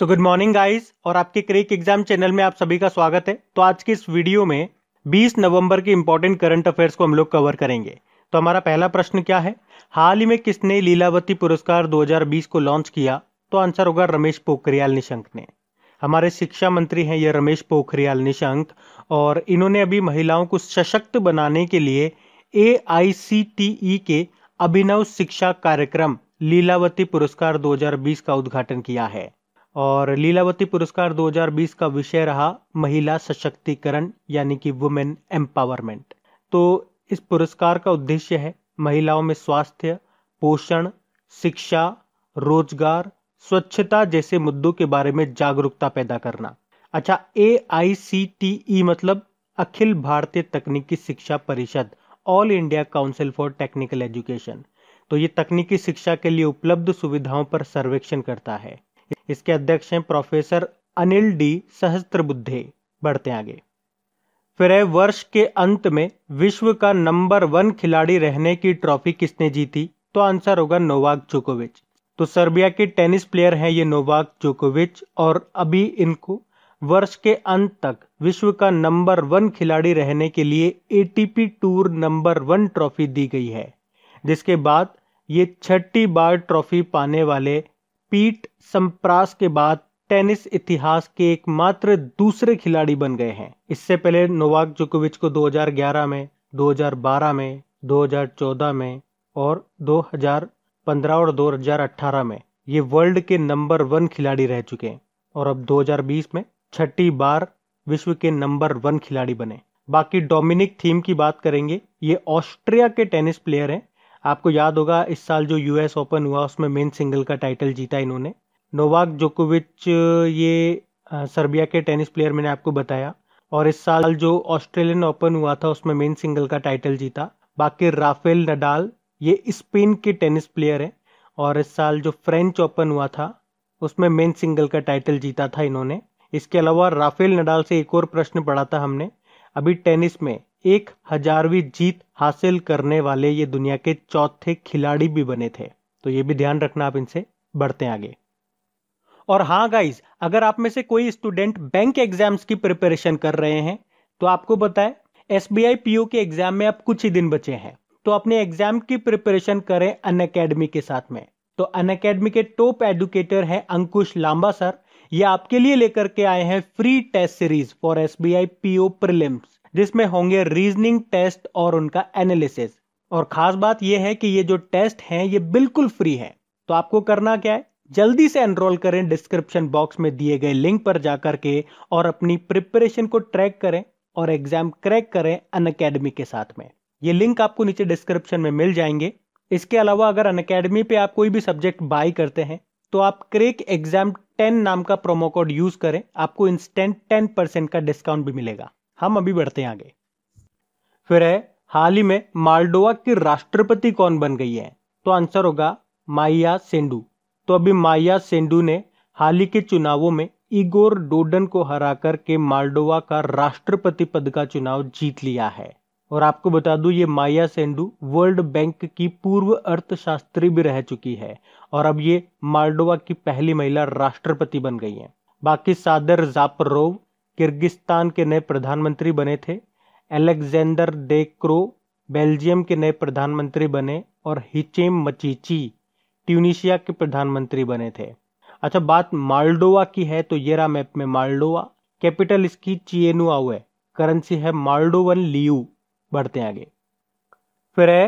so good morning guys और आपके क्रिक exam channel में आप सभी का स्वागत है तो आज की इस वीडियो में 20 नवंबर के इंपॉर्टेंट करंट अफेयर्स को हम लोग कवर करेंगे तो हमारा पहला प्रश्न क्या है हाल ही में किसने लीलावती पुरस्कार 2020 को लॉन्च किया तो आंसर होगा रमेश पोखरियाल निशंक ने हमारे शिक्षा मंत्री हैं यह रमेश पोखरियाल निशंक और इन्होंने अभी महिलाओं को सशक्त बनाने के लिए ए e के अभिनव शिक्षा कार्यक्रम लीलावती पुरस्कार 2020 का उद्घाटन किया है और लीलावती पुरस्कार 2020 का विषय रहा महिला सशक्तिकरण यानी कि वुमेन एम्पावरमेंट तो इस पुरस्कार का उद्देश्य है महिलाओं में स्वास्थ्य पोषण शिक्षा रोजगार स्वच्छता जैसे मुद्दों के बारे में जागरूकता पैदा करना अच्छा ए आई सी टी ई मतलब अखिल भारतीय तकनीकी शिक्षा परिषद all India council for technical education तो ये तकनीकी शिक्षा के लिए उपलब्ध सुविधाओं पर सर्वेक्षण करता है इसके अध्यक्ष हैं प्रोफेसर अनिल डी सहस्त्रबुद्धे बढ़ते आगे फिर है वर्ष के अंत में विश्व का नंबर वन खिलाड़ी रहने की ट्रॉफी किसने जीती तो आंसर होगा नोवाक जोकोविच तो सर्बिया के टेनिस प्लेयर हैं ये नोवाक जोकोविच और अभी इनको वर्ष के अंत तक विश्व का नंबर वन खिलाड़ी रहने के लिए ATP tour number one trophy दी गई है जिसके बाद ये छठी बार ट्रॉफी पाने वाले पीट संप्रास के बाद टेनिस इतिहास के एकमात्र दूसरे खिलाड़ी बन गए हैं इससे पहले नोवाक जोकोविच को 2011 में 2012 में 2014 में और 2015 और 2018 में ये वर्ल्ड के नंबर वन खिलाड़ी रह चुके हैं और अब 2020 में छठी बार विश्व के नंबर वन खिलाड़ी बने बाकी डोमिनिक थीम की बात करेंगे ये ऑस्ट्रिया के टेनिस प्लेयर हैं आपको याद होगा इस साल जो यूएस ओपन हुआ उसमें मेन सिंगल का टाइटल जीता इन्होंने नोवाक जोकोविच ये सर्बिया के टेनिस प्लेयर मैंने आपको बताया और इस साल जो ऑस्ट्रेलियन ओपन हुआ था उसमें मेन सिंगल का टाइटल जीता बाकी राफेल नडाल ये स्पेन के टेनिस प्लेयर हैं और इस साल जो फ्रेंच ओपन हुआ था उसमें मेन सिंगल का टाइटल जीता था इन्होंने इसके अलावा राफेल नडाल से एक और प्रश्न पढ़ा था हमने अभी टेनिस में एक हजारवीं जीत हासिल करने वाले ये दुनिया के चौथे खिलाड़ी भी बने थे तो ये भी ध्यान रखना आप इनसे बढ़ते हैं आगे और हाँ गाइज अगर आप में से कोई स्टूडेंट बैंक एग्जाम्स की प्रिपरेशन कर रहे हैं तो आपको बताएं एस बी आई पी के एग्जाम में अब कुछ ही दिन बचे हैं तो अपने एग्जाम की प्रिपरेशन करें अन अकेडमी के साथ में तो अन अकेडमी के टॉप एडुकेटर हैं अंकुश लांबा सर ये आपके लिए लेकर के आए हैं free test series for S B I P prelims जिसमें होंगे रीजनिंग टेस्ट और उनका एनालिसिस और खास बात यह है कि ये जो टेस्ट हैं ये बिल्कुल फ्री है तो आपको करना क्या है जल्दी से एनरोल करें डिस्क्रिप्शन बॉक्स में दिए गए लिंक पर जाकर के और अपनी प्रिपरेशन को ट्रैक करें और एग्जाम क्रैक करें अन के साथ में ये लिंक आपको नीचे डिस्क्रिप्शन में मिल जाएंगे इसके अलावा अगर अन पे आप कोई भी सब्जेक्ट बाई करते हैं तो आप क्रेक एग्जाम टेन नाम का प्रोमो कोड यूज करें आपको इंस्टेंट टेन परसेंट का डिस्काउंट भी मिलेगा हम अभी बढ़ते हैं आगे फिर है हाल ही में मालडोवा की राष्ट्रपति कौन बन गई है तो आंसर होगा माइया सेंडू तो अभी माइया सेंडू ने हाल ही के चुनावों में इगोर डोडन को हरा करके मालडोवा का राष्ट्रपति पद का चुनाव जीत लिया है और आपको बता दूं ये माया सेंडू वर्ल्ड बैंक की पूर्व अर्थशास्त्री भी रह चुकी है और अब ये मालडोवा की पहली महिला राष्ट्रपति बन गई हैं बाकी सादर जापरोव किर्गिस्तान के नए प्रधानमंत्री बने थे अलेक्जेंडर डे क्रो बेल्जियम के नए प्रधानमंत्री बने और हिचेम मचीची ट्यूनिशिया के प्रधानमंत्री बने थे अच्छा बात माल्डोवा की है तो येरा मैप में माल्डोवा कैपिटल इसकी चिएनुआउ है करेंसी है माल्डोवन लियू बढ़ते आगे फिर है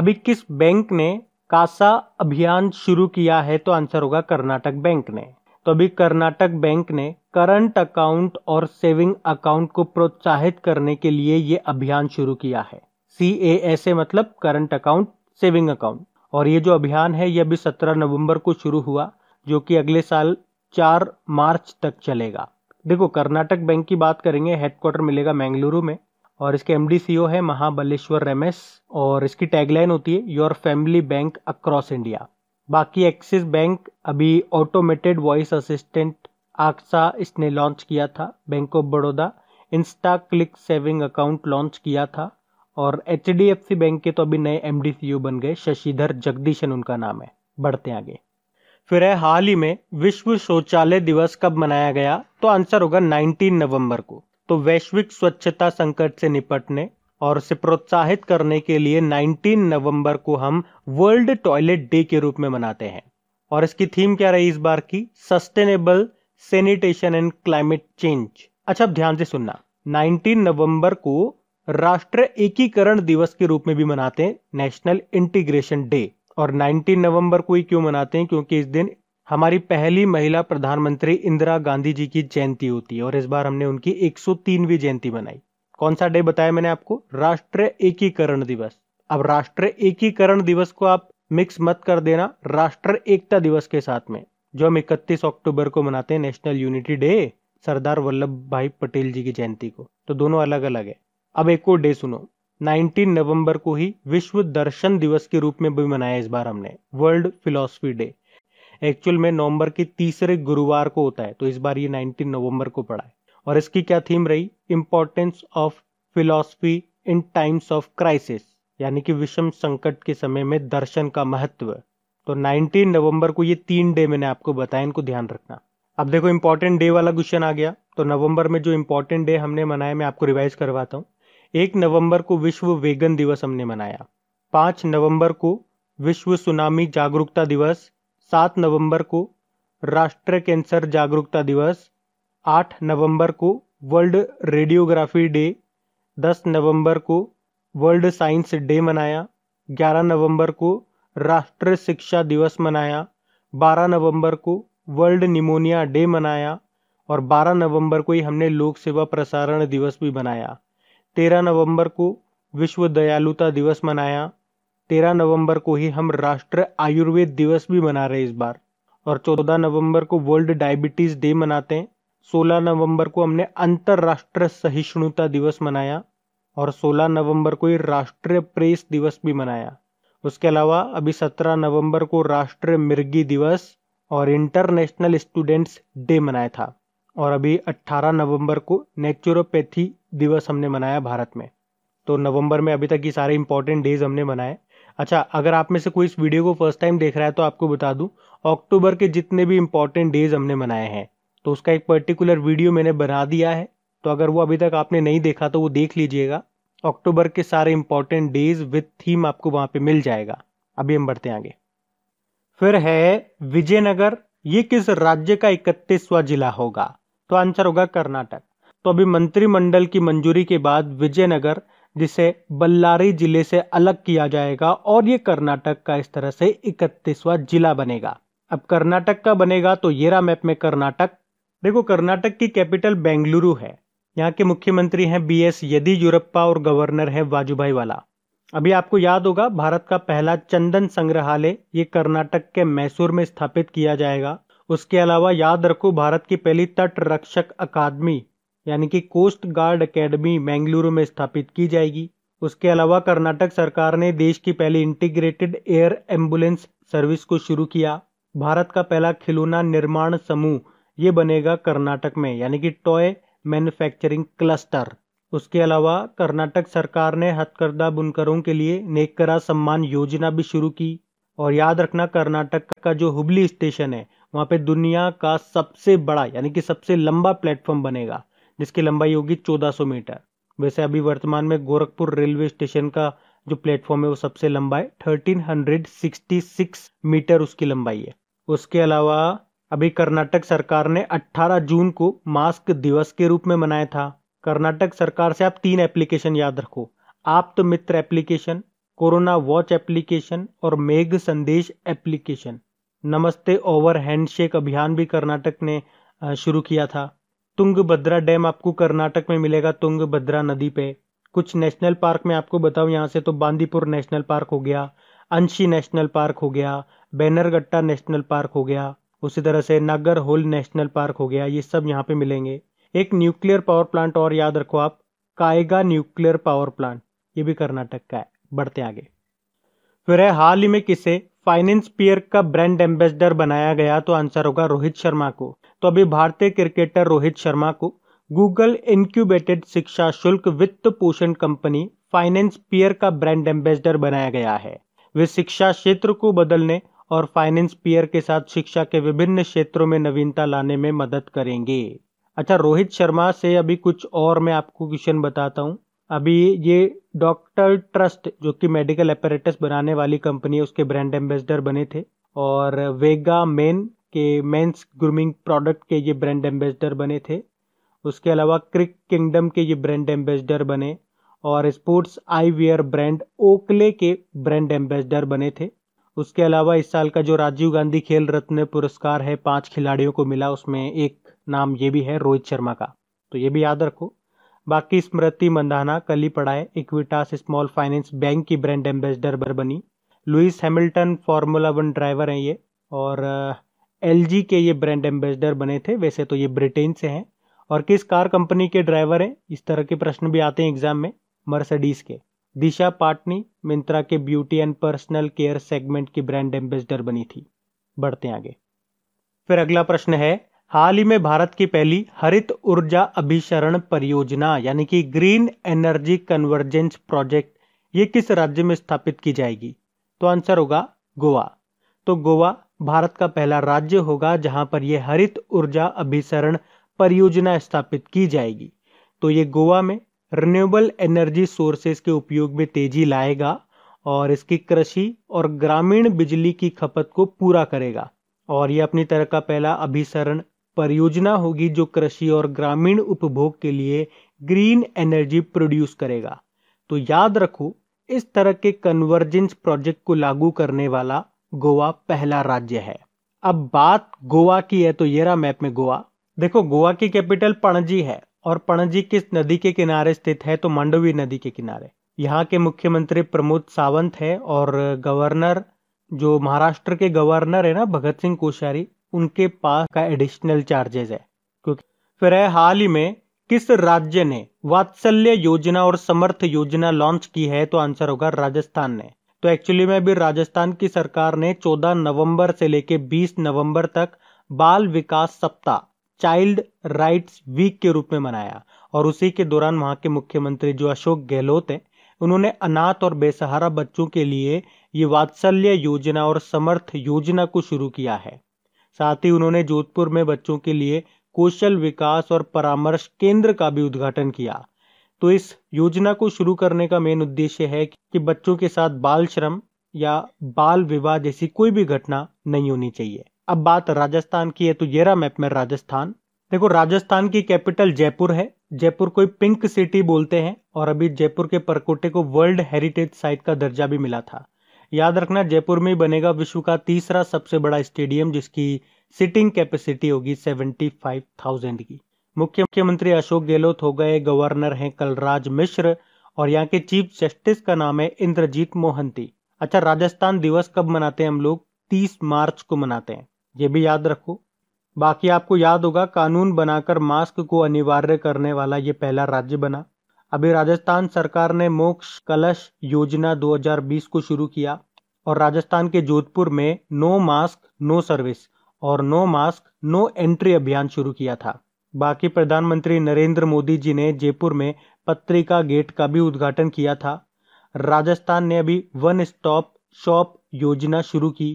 अभी किस बैंक ने कासा अभियान शुरू किया है तो आंसर होगा कर्नाटक बैंक ने अभी कर्नाटक बैंक ने करंट अकाउंट और सेविंग अकाउंट को प्रोत्साहित करने के लिए ये अभियान शुरू किया है सी ए एस ए मतलब करंट अकाउंट सेविंग अकाउंट और ये जो अभियान है ये अभी सत्रह नवंबर को शुरू हुआ जो कि अगले साल चार मार्च तक चलेगा देखो कर्नाटक बैंक की बात करेंगे हेडक्वार्टर मिलेगा मैंगलुरु में और इसके एम है महाबलेश्वर रमेश और इसकी टैगलाइन होती है your family bank across India बाकी एक्सिस बैंक अभी ऑटोमेटेड वॉइस असिस्टेंट आक्सा इसने लॉन्च किया था bank of Baroda insta click saving account launch किया था और एच बैंक के तो अभी नए एम बन गए शशिधर जगदीशन उनका नाम है बढ़ते आगे फिर है हाल ही में विश्व शौचालय दिवस कब मनाया गया तो आंसर होगा 19 नवंबर को तो वैश्विक स्वच्छता संकट से निपटने और उसे प्रोत्साहित करने के लिए 19 नवंबर को हम वर्ल्ड टॉयलेट डे के रूप में मनाते हैं और इसकी थीम क्या रही इस बार की sustainable sanitation and climate change अच्छा अब ध्यान से सुनना 19 नवंबर को राष्ट्र एकीकरण दिवस के रूप में भी मनाते हैं नेशनल इंटीग्रेशन डे और 19 नवंबर को ही क्यों मनाते हैं क्योंकि इस दिन हमारी पहली महिला प्रधानमंत्री इंदिरा गांधी जी की जयंती होती है और इस बार हमने उनकी 103वीं जयंती मनाई कौन सा डे बताया मैंने आपको राष्ट्रीय एकीकरण दिवस अब राष्ट्रीय एकीकरण दिवस को आप मिक्स मत कर देना राष्ट्रीय एकता दिवस के साथ में जो हम इकतीस अक्टूबर को मनाते हैं national unity day Sardar Vallabhbhai Patel जी की जयंती को तो दोनों अलग अलग है अब एक और डे सुनो 19 नवंबर को ही विश्व दर्शन दिवस के रूप में भी मनाया इस बार हमने वर्ल्ड फिलोसफी डे एक्चुअल में नवंबर के तीसरे गुरुवार को होता है तो इस बार ये 19 नवंबर को पड़ा है और इसकी क्या थीम रही importance of philosophy in times of crisis यानी कि विषम संकट के समय में दर्शन का महत्व तो 19 नवंबर को ये तीन डे मैंने आपको बताया इनको ध्यान रखना अब देखो इंपॉर्टेंट डे वाला क्वेश्चन आ गया तो नवंबर में जो इंपॉर्टेंट डे हमने मनाया मैं आपको रिवाइज करवाता हूँ एक नवंबर को विश्व वेगन दिवस हमने मनाया पांच नवंबर को विश्व सुनामी जागरूकता दिवस सात नवंबर को राष्ट्रीय कैंसर जागरूकता दिवस आठ नवंबर को वर्ल्ड रेडियोग्राफी डे दस नवंबर को वर्ल्ड साइंस डे मनाया ग्यारह नवंबर को राष्ट्रीय शिक्षा दिवस मनाया बारह नवंबर को वर्ल्ड निमोनिया डे मनाया और 12 नवंबर को ही हमने लोक सेवा प्रसारण दिवस भी मनाया 13 नवंबर को विश्व दयालुता दिवस मनाया 13 नवंबर को ही हम राष्ट्र आयुर्वेद दिवस भी मना रहे इस बार और 14 नवंबर को वर्ल्ड डायबिटीज़ डे मनाते हैं 16 नवंबर को हमने अंतर्राष्ट्रीय सहिष्णुता दिवस मनाया और 16 नवंबर को ही राष्ट्रीय प्रेस दिवस भी मनाया उसके अलावा अभी 17 नवंबर को राष्ट्रीय मिर्गी दिवस और इंटरनेशनल स्टूडेंट्स डे मनाया था और अभी 18 नवंबर को नेचुरोपैथी दिवस हमने मनाया भारत में तो नवंबर में अभी तक ये सारे इंपॉर्टेंट डेज हमने मनाए अच्छा अगर आप में से कोई इस वीडियो को फर्स्ट टाइम देख रहा है तो आपको बता दूं अक्टूबर के जितने भी इंपॉर्टेंट डेज हमने मनाए हैं तो उसका एक पर्टिकुलर वीडियो मैंने बना दिया है तो अगर वो अभी तक आपने नहीं देखा तो वो देख लीजिएगा अक्टूबर के सारे इंपॉर्टेंट डेज विथ थीम आपको वहां पे मिल जाएगा अभी हम बढ़ते आगे फिर है विजयनगर ये किस राज्य का इकतीसवा जिला होगा तो आंसर होगा कर्नाटक तो अभी मंत्रिमंडल की मंजूरी के बाद विजयनगर जिसे बल्लारी जिले से अलग किया जाएगा और ये कर्नाटक का इस तरह से इकतीसवा जिला बनेगा अब कर्नाटक का बनेगा तो येरा मैप में कर्नाटक देखो कर्नाटक की कैपिटल बेंगलुरु है यहाँ के मुख्यमंत्री हैं बी एस येदियुरप्पा और गवर्नर है वाजुभाई वाला अभी आपको याद होगा भारत का पहला चंदन संग्रहालय ये कर्नाटक के मैसूर में स्थापित किया जाएगा उसके अलावा याद रखो भारत की पहली तट रक्षक अकादमी यानी कि कोस्ट गार्ड अकेडमी मैंगलुरु में स्थापित की जाएगी उसके अलावा कर्नाटक सरकार ने देश की पहली इंटीग्रेटेड एयर एम्बुलेंस सर्विस को शुरू किया भारत का पहला खिलौना निर्माण समूह ये बनेगा कर्नाटक में यानी कि टॉय मैन्युफैक्चरिंग क्लस्टर उसके अलावा कर्नाटक सरकार ने हथकरदा बुनकरों के लिए नेकरा सम्मान योजना भी शुरू की और याद रखना कर्नाटक का जो हुबली स्टेशन है वहाँ पे दुनिया का सबसे बड़ा यानी कि सबसे लंबा प्लेटफॉर्म बनेगा जिसकी लंबाई होगी 1400 मीटर वैसे अभी वर्तमान में गोरखपुर रेलवे स्टेशन का जो प्लेटफॉर्म है वो सबसे लंबा है 1366 मीटर उसकी लंबाई है उसके अलावा अभी कर्नाटक सरकार ने 18 जून को मास्क दिवस के रूप में मनाया था कर्नाटक सरकार से आप तीन एप्लीकेशन याद रखो आप तो Mitra application corona watch application और मेघ संदेश एप्लीकेशन नमस्ते ओवर हैंडशेक अभियान भी कर्नाटक ने शुरू किया था तुंग भद्रा डैम आपको कर्नाटक में मिलेगा तुंग भद्रा नदी पे कुछ नेशनल पार्क में आपको बताऊं यहाँ से तो बांदीपुर नेशनल पार्क हो गया अंशी नेशनल पार्क हो गया बैनरगट्टा नेशनल पार्क हो गया उसी तरह से नागर होल नेशनल पार्क हो गया ये सब यहाँ पे मिलेंगे एक न्यूक्लियर पावर प्लांट और याद रखो आप कायगा न्यूक्लियर पावर प्लांट ये भी कर्नाटक का है बढ़ते आगे फिर है हाल ही में किसे फाइनेंस पियर का ब्रांड एम्बेसडर बनाया गया तो आंसर होगा रोहित शर्मा को तो अभी भारतीय क्रिकेटर रोहित शर्मा को गूगल इंक्यूबेटेड शिक्षा शुल्क वित्त पोषण कंपनी फाइनेंस पियर का ब्रांड एम्बेसडर बनाया गया है वे शिक्षा क्षेत्र को बदलने और फाइनेंस पीयर के साथ शिक्षा के विभिन्न क्षेत्रों में नवीनता लाने में मदद करेंगे अच्छा रोहित शर्मा से अभी कुछ और मैं आपको क्वेश्चन बताता हूँ अभी ये डॉक्टर ट्रस्ट जो कि मेडिकल अपरेटस बनाने वाली कंपनी है उसके ब्रांड एम्बेसडर बने थे और वेगा मेन के मेंस ग्रूमिंग प्रोडक्ट के ये ब्रांड एम्बेसडर बने थे उसके अलावा क्रिक किंगडम के ये ब्रांड एम्बेसडर बने और स्पोर्ट्स आई ब्रांड ओकले के ब्रांड एम्बेसडर बने थे उसके अलावा इस साल का जो राजीव गांधी खेल रत्न पुरस्कार है पांच खिलाड़ियों को मिला उसमें एक नाम ये भी है रोहित शर्मा का तो ये भी याद रखो बाकी स्मृति मंदाना कली पढ़ाए इक्विटास स्मॉल फाइनेंस बैंक की ब्रांड एम्बेसडर बनी Lewis Hamilton formula one driver हैं ये और एल के ये ब्रांड एम्बेसडर बने थे वैसे तो ये ब्रिटेन से हैं और किस कार कंपनी के ड्राइवर हैं इस तरह के प्रश्न भी आते हैं एग्जाम में मर्सडीज के दिशा पाटनी मिंत्रा के beauty and personal care segment की ब्रांड एम्बेसडर बनी थी बढ़ते आगे फिर अगला प्रश्न है हाल ही में भारत की पहली हरित ऊर्जा अभिसरण परियोजना यानी कि ग्रीन एनर्जी कन्वर्जेंस प्रोजेक्ट ये किस राज्य में स्थापित की जाएगी तो आंसर होगा गोवा तो गोवा भारत का पहला राज्य होगा जहां पर यह हरित ऊर्जा अभिसरण परियोजना स्थापित की जाएगी तो ये गोवा में रिन्यूएबल एनर्जी सोर्सेज के उपयोग में तेजी लाएगा और इसकी कृषि और ग्रामीण बिजली की खपत को पूरा करेगा और यह अपनी तरह का पहला अभिसरण परियोजना होगी जो कृषि और ग्रामीण उपभोग के लिए ग्रीन एनर्जी प्रोड्यूस करेगा तो याद रखो इस तरह के कन्वर्जेंस प्रोजेक्ट को लागू करने वाला गोवा पहला राज्य है अब बात गोवा की है तो येरा मैप में गोवा देखो गोवा की कैपिटल पणजी है और पणजी किस नदी के किनारे स्थित है तो मांडवी नदी के किनारे यहाँ के मुख्यमंत्री प्रमोद सावंत है और गवर्नर जो महाराष्ट्र के गवर्नर है ना भगत सिंह कोश्यारी उनके पास का एडिशनल चार्जेज है क्योंकि फिर है हाल ही में किस राज्य ने वात्सल्य योजना और समर्थ योजना लॉन्च की है तो आंसर होगा राजस्थान ने तो एक्चुअली में भी राजस्थान की सरकार ने 14 नवंबर से लेकर 20 नवंबर तक बाल विकास सप्ताह चाइल्ड राइट्स वीक के रूप में मनाया और उसी के दौरान वहां के मुख्यमंत्री जो अशोक गहलोत हैं उन्होंने अनाथ और बेसहारा बच्चों के लिए ये वात्सल्य योजना और समर्थ योजना को शुरू किया है साथ ही उन्होंने जोधपुर में बच्चों के लिए कौशल विकास और परामर्श केंद्र का भी उद्घाटन किया तो इस योजना को शुरू करने का मेन उद्देश्य है कि बच्चों के साथ बाल श्रम या बाल विवाह जैसी कोई भी घटना नहीं होनी चाहिए अब बात राजस्थान की है तो ये रहा मैप में राजस्थान देखो राजस्थान की कैपिटल जयपुर है जयपुर को पिंक सिटी बोलते हैं और अभी जयपुर के परकोटे को वर्ल्ड हेरिटेज साइट का दर्जा भी मिला था याद रखना जयपुर में बनेगा विश्व का तीसरा सबसे बड़ा स्टेडियम जिसकी सिटिंग कैपेसिटी होगी सेवेंटी फाइव थाउजेंड की मुख्य मुख्यमंत्री अशोक गहलोत हो गए गवर्नर हैं कलराज मिश्र और यहाँ के चीफ जस्टिस का नाम है इंद्रजीत मोहंती अच्छा राजस्थान दिवस कब मनाते हैं हम लोग तीस मार्च को मनाते हैं ये भी याद रखो बाकी आपको याद होगा कानून बनाकर मास्क को अनिवार्य करने वाला ये पहला राज्य बना अभी राजस्थान सरकार ने मोक्ष कलश योजना 2020 को शुरू किया और राजस्थान के जोधपुर में नो मास्क नो सर्विस और नो मास्क नो एंट्री अभियान शुरू किया था बाकी प्रधानमंत्री नरेंद्र मोदी जी ने जयपुर में पत्रिका गेट का भी उद्घाटन किया था राजस्थान ने अभी वन स्टॉप शॉप योजना शुरू की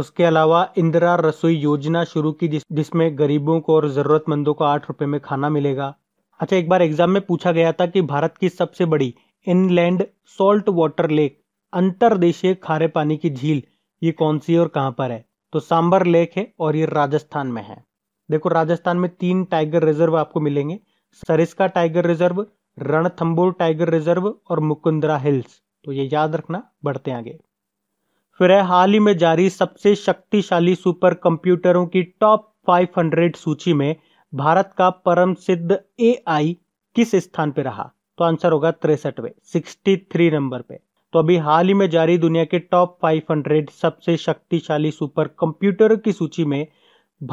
उसके अलावा इंदिरा रसोई योजना शुरू की जिसमें गरीबों को और ज़रूरतमंदों को आठ रुपये में खाना मिलेगा अच्छा एक बार एग्जाम में पूछा गया था कि भारत की सबसे बड़ी इनलैंड सॉल्ट वाटर लेक अंतरदेशीय खारे पानी की झील ये कौन सी और कहाँ पर है तो सांबर लेक है और ये राजस्थान में है देखो राजस्थान में तीन टाइगर रिजर्व आपको मिलेंगे Sariska tiger reserve Ranthambore tiger reserve और मुकुंदरा हिल्स तो ये याद रखना बढ़ते आगे फिर है हाल ही में जारी सबसे शक्तिशाली सुपर कंप्यूटरों की टॉप 500 सूची में भारत का परम सिद्ध ए किस स्थान पर रहा तो आंसर होगा तिरसठवे सिक्सटी थ्री नंबर पे तो अभी हाल ही में जारी दुनिया के टॉप 500 सबसे शक्तिशाली सुपर कंप्यूटर की सूची में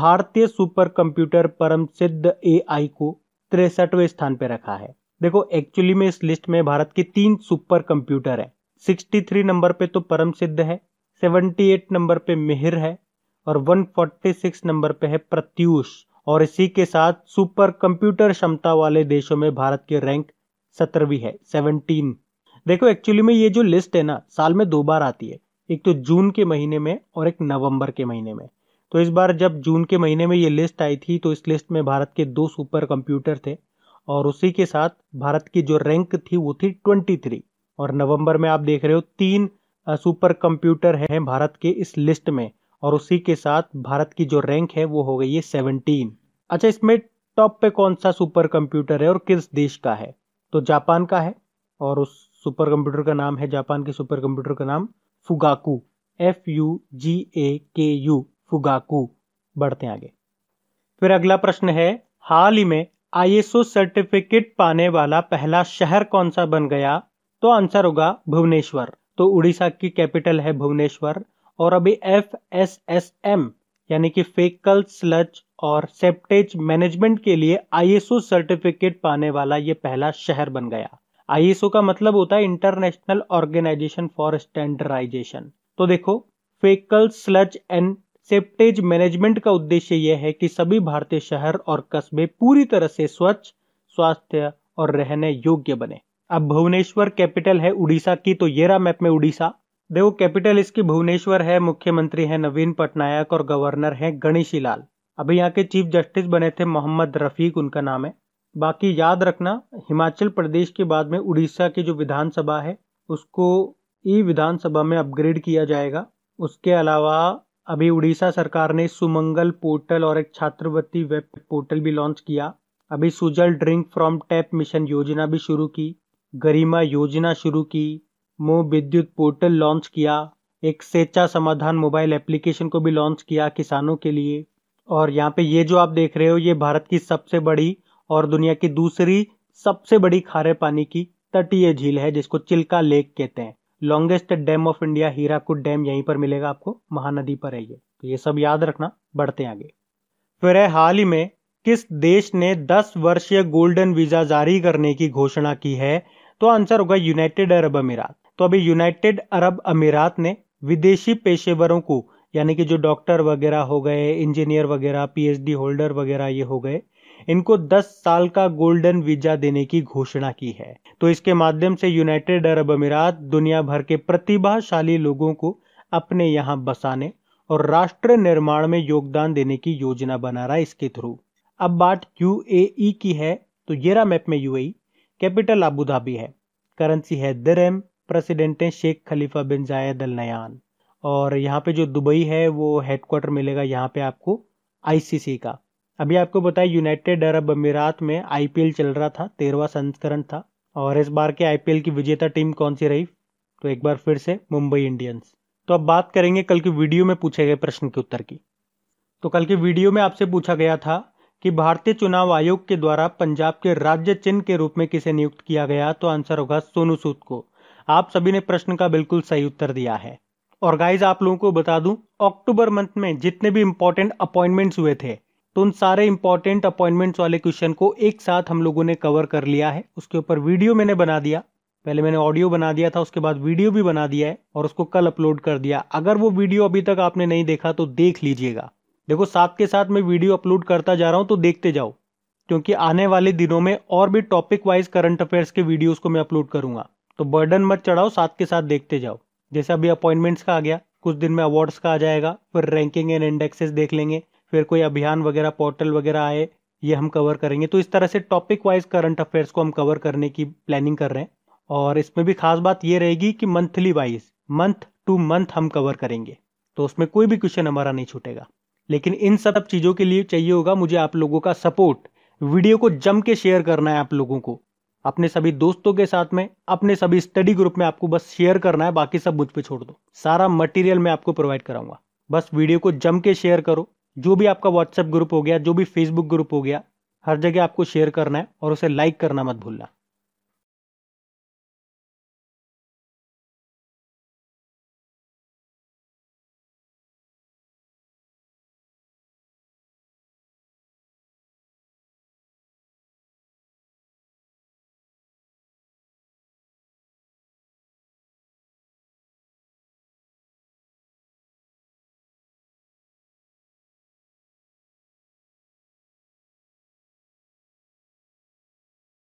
भारतीय सुपर कंप्यूटर परम सिद्ध ए को तिरसठवें स्थान पर रखा है देखो एक्चुअली में इस लिस्ट में भारत के तीन सुपर कंप्यूटर है 63 नंबर पे तो परम सिद्ध है सेवेंटी एट नंबर पे मिहिर है और वन फोर्टी सिक्स नंबर पे है प्रत्यूष और इसी के साथ सुपर कंप्यूटर क्षमता वाले देशों में भारत की रैंक सत्रहवीं है सेवनटीन देखो एक्चुअली में ये जो लिस्ट है ना साल में दो बार आती है एक तो जून के महीने में और एक नवंबर के महीने में तो इस बार जब जून के महीने में ये लिस्ट आई थी तो इस लिस्ट में भारत के दो सुपर कंप्यूटर थे और उसी के साथ भारत की जो रैंक थी वो थी ट्वेंटी थ्री और नवंबर में आप देख रहे हो तीन सुपर कंप्यूटर हैं भारत के इस लिस्ट में और उसी के साथ भारत की जो रैंक है वो हो गई है सेवनटीन अच्छा इसमें टॉप पे कौन सा सुपर कंप्यूटर है और किस देश का है तो जापान का है और उस सुपर कंप्यूटर का नाम है जापान के सुपर कंप्यूटर का नाम Fugaku F U G A K U Fugaku बढ़ते आगे फिर अगला प्रश्न है हाल ही में आईएसओ सर्टिफिकेट पाने वाला पहला शहर कौन सा बन गया तो आंसर होगा भुवनेश्वर तो उड़ीसा की कैपिटल है भुवनेश्वर और अभी एफ एस एस एम यानी कि फेकल स्लच और सेप्टेज मैनेजमेंट के लिए आईएसओ सर्टिफिकेट पाने वाला ये पहला शहर बन गया आईएसओ का मतलब होता है इंटरनेशनल ऑर्गेनाइजेशन फॉर स्टैंडर्डाइजेशन तो देखो faecal sludge and septage management का उद्देश्य यह है कि सभी भारतीय शहर और कस्बे पूरी तरह से स्वच्छ स्वास्थ्य और रहने योग्य बने अब भुवनेश्वर कैपिटल है उड़ीसा की तो ये रहा मैप में उड़ीसा देखो कैपिटल इसकी भुवनेश्वर है मुख्यमंत्री है नवीन पटनायक और गवर्नर है गणेशी लाल अभी यहाँ के चीफ जस्टिस बने थे मोहम्मद रफीक उनका नाम है बाकी याद रखना हिमाचल प्रदेश के बाद में उड़ीसा की जो विधानसभा है उसको ई विधानसभा में अपग्रेड किया जाएगा उसके अलावा अभी उड़ीसा सरकार ने सुमंगल पोर्टल और एक छात्रवृत्ति वेब पोर्टल भी लॉन्च किया अभी Sujal drink from tap mission योजना भी शुरू की गरिमा योजना शुरू की मो विद्युत पोर्टल लॉन्च किया एक सेचा समाधान मोबाइल एप्लीकेशन को भी लॉन्च किया किसानों के लिए और यहाँ पे ये जो आप देख रहे हो ये भारत की सबसे बड़ी और दुनिया की दूसरी सबसे बड़ी खारे पानी की तटीय झील है जिसको चिल्का लेक कहते हैं longest dam of India Hirakud dam यहीं पर मिलेगा आपको महानदी पर है ये तो ये सब याद रखना बढ़ते हैं आगे फिर है हाल ही में किस देश ने 10 वर्षीय गोल्डन वीजा जारी करने की घोषणा की है तो आंसर होगा यूनाइटेड अरब अमीरात तो अभी यूनाइटेड अरब अमीरात ने विदेशी पेशेवरों को यानी कि जो डॉक्टर वगैरह हो गए इंजीनियर वगैरह पीएचडी होल्डर वगैरह ये हो गए इनको 10 साल का गोल्डन वीजा देने की घोषणा की है तो इसके माध्यम से यूनाइटेड अरब अमीरात दुनिया भर के प्रतिभाशाली लोगों को अपने यहाँ बसाने और राष्ट्र निर्माण में योगदान देने की योजना बना रहा है इसके थ्रू अब बात यू की है तो येरा मैप में यूएई कैपिटल अबू धाबी है करेंसी है दरम प्रेसिडेंट है शेख खलीफा बिन जायद अल नयान और यहाँ पे जो दुबई है वो हेडक्वार्टर मिलेगा यहाँ पे आपको आईसीसी का अभी आपको बताया यूनाइटेड अरब अमीरात में आईपीएल चल रहा था तेरहवा संस्करण था और इस बार के आईपीएल की विजेता टीम कौन सी रही तो एक बार फिर से मुंबई इंडियंस तो अब बात करेंगे कल की वीडियो में पूछे गए प्रश्न के उत्तर की तो कल की वीडियो में आपसे पूछा गया था कि भारतीय चुनाव आयोग के द्वारा पंजाब के राज्य चिन्ह के रूप में किसे नियुक्त किया गया तो आंसर होगा सोनू सूद को आप सभी ने प्रश्न का बिल्कुल सही उत्तर दिया है और गाइज आप लोगों को बता दूं अक्टूबर मंथ में जितने भी इंपॉर्टेंट अपॉइंटमेंट्स हुए थे तो उन सारे इंपॉर्टेंट अपॉइंटमेंट्स वाले क्वेश्चन को एक साथ हम लोगों ने कवर कर लिया है उसके ऊपर वीडियो मैंने बना दिया पहले मैंने ऑडियो बना दिया था उसके बाद वीडियो भी बना दिया है और उसको कल अपलोड कर दिया अगर वो वीडियो अभी तक आपने नहीं देखा तो देख लीजिएगा देखो साथ के साथ मैं वीडियो अपलोड करता जा रहा हूँ तो देखते जाओ क्योंकि आने वाले दिनों में और भी टॉपिक वाइज करंट अफेयर्स के वीडियोस को मैं अपलोड करूंगा तो बर्डन मत चढ़ाओ साथ के साथ देखते जाओ जैसे अभी अपॉइंटमेंट्स का आ गया कुछ दिन में अवार्ड्स का आ जाएगा फिर रैंकिंग एंड इंडेक्सेस देख लेंगे फिर कोई अभियान वगैरह पोर्टल वगैरह आए ये हम कवर करेंगे तो इस तरह से टॉपिक वाइज करंट अफेयर्स को हम कवर करने की प्लानिंग कर रहे हैं और इसमें भी खास बात ये रहेगी कि monthly wise month to month हम कवर करेंगे तो उसमें कोई भी क्वेश्चन हमारा नहीं छूटेगा लेकिन इन सब चीज़ों के लिए चाहिए होगा मुझे आप लोगों का सपोर्ट वीडियो को जम के शेयर करना है आप लोगों को अपने सभी दोस्तों के साथ में अपने सभी स्टडी ग्रुप में आपको बस शेयर करना है बाकी सब मुझ पे छोड़ दो सारा मटेरियल मैं आपको प्रोवाइड कराऊंगा बस वीडियो को जम के शेयर करो जो भी आपका व्हाट्सएप ग्रुप हो गया जो भी फेसबुक ग्रुप हो गया हर जगह आपको शेयर करना है और उसे लाइक करना मत भूलना